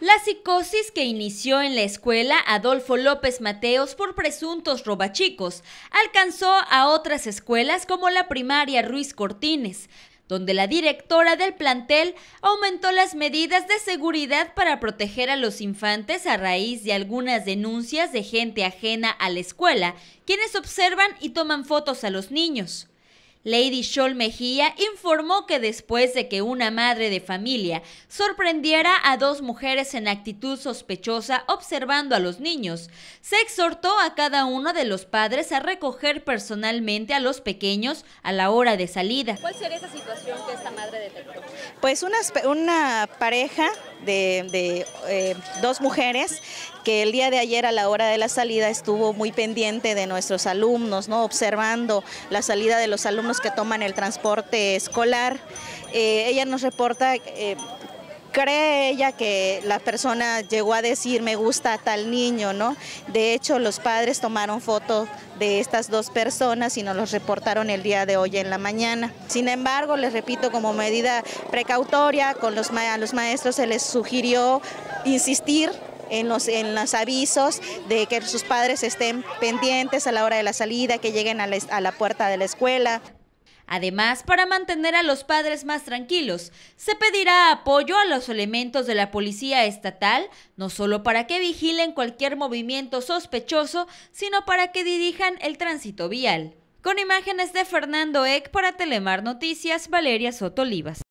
La psicosis que inició en la escuela Adolfo López Mateos por presuntos robachicos alcanzó a otras escuelas como la primaria Ruiz Cortines, donde la directora del plantel aumentó las medidas de seguridad para proteger a los infantes a raíz de algunas denuncias de gente ajena a la escuela, quienes observan y toman fotos a los niños. Lady Shol Mejía informó que después de que una madre de familia sorprendiera a dos mujeres en actitud sospechosa observando a los niños, se exhortó a cada uno de los padres a recoger personalmente a los pequeños a la hora de salida. ¿Cuál sería esa situación que esta madre detectó? Pues una, una pareja de, eh, dos mujeres que el día de ayer a la hora de la salida estuvo muy pendiente de nuestros alumnos, ¿no? observando la salida de los alumnos que toman el transporte escolar. Eh, ella nos reporta eh, cree ella que la persona llegó a decir me gusta tal niño, ¿no? De hecho, los padres tomaron fotos de estas dos personas y nos los reportaron el día de hoy en la mañana. Sin embargo, les repito, como medida precautoria, con los a los maestros se les sugirió insistir en los, en los avisos de que sus padres estén pendientes a la hora de la salida, que lleguen a la, a la puerta de la escuela. Además, para mantener a los padres más tranquilos, se pedirá apoyo a los elementos de la Policía Estatal, no solo para que vigilen cualquier movimiento sospechoso, sino para que dirijan el tránsito vial. Con imágenes de Fernando Eck para Telemar Noticias, Valeria Soto Olivas.